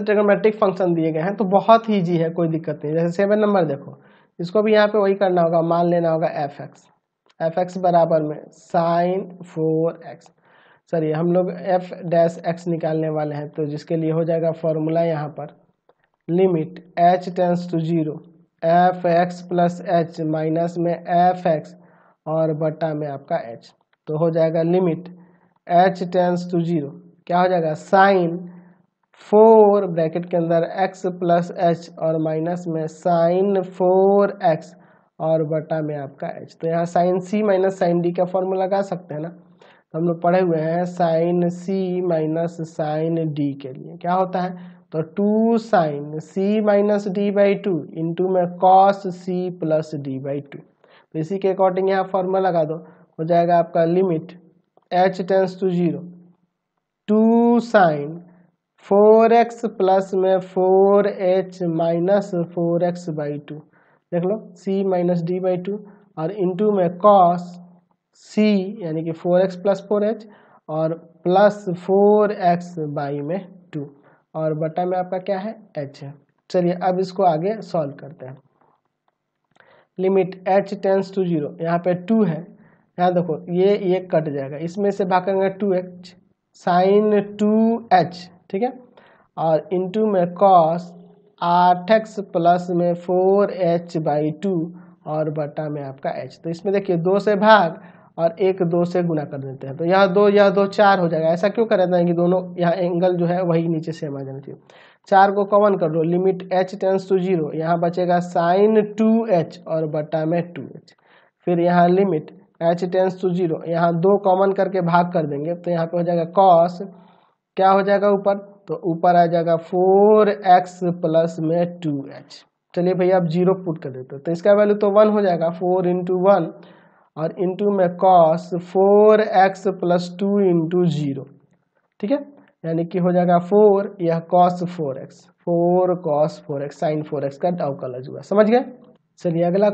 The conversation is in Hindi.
ट्रिगोमेट्रिक फंक्शन दिए गए हैं तो बहुत ईजी है कोई दिक्कत नहीं जैसे सेवन नंबर देखो इसको भी यहाँ पे वही करना होगा मान लेना होगा एफ एक्स एफ एक्स बराबर में साइन फोर एक्स सॉरी हम लोग एफ डैश एक्स निकालने वाले हैं तो जिसके लिए हो जाएगा फॉर्मूला यहाँ पर limit H tends to zero F X plus H minus में एफ एक्स और बटा में आपका एच तो हो जाएगा limit H tends to zero क्या हो जाएगा साइन फोर ब्रैकेट के अंदर एक्स प्लस एच और माइनस में साइन फोर एक्स और बटा में आपका एच तो यहाँ sine C minus sine D का फॉर्मूला लगा सकते हैं ना तो हम लोग पढ़े हुए हैं sine C minus sine D के लिए क्या होता है तो two sine C minus D by two into में cos C plus D by two तो इसी के अकॉर्डिंग यहाँ फॉर्मूला लगा दो हो जाएगा आपका limit H tends to zero two sine four X plus में four H minus four X by two देख लो C minus D by two और इंटू में कॉस सी यानी कि four X plus four H और प्लस फोर एक्स बाई में टू और बटा में आपका क्या है एच है चलिए अब इसको आगे सॉल्व करते हैं limit H tends to zero यहाँ पे टू है यहाँ देखो ये ये कट जाएगा इसमें से भाग करेंगे two H sine two H ठीक है और इंटू में कॉस आठ एक्स प्लस में फोर एच बाई टू और बटा में आपका एच तो इसमें देखिए दो से भाग और एक दो से गुना कर देते हैं तो यह दो यह दो चार हो जाएगा ऐसा क्यों करें कि दोनों यहाँ एंगल जो है वही नीचे सेम आ जाना चाहिए चार को कॉमन कर लो limit H tends to zero यहाँ बचेगा साइन टू एच और बटा में टू एच फिर यहाँ limit H tends to zero यहाँ दो कॉमन करके भाग कर देंगे तो यहाँ पे हो जाएगा कॉस क्या हो जाएगा ऊपर तो ऊपर आ जाएगा फोर एक्स प्लस में टू एच चलिए भैया आप जीरो पुट कर देते तो इसका वैल्यू तो वन हो जाएगा फोर इंटू वन और इंटू में cos four X plus two into zero ठीक है यानी कि हो जाएगा फोर यह cos four X four cos four X sine four X का डाउकल हुआ समझ गए चलिए अगला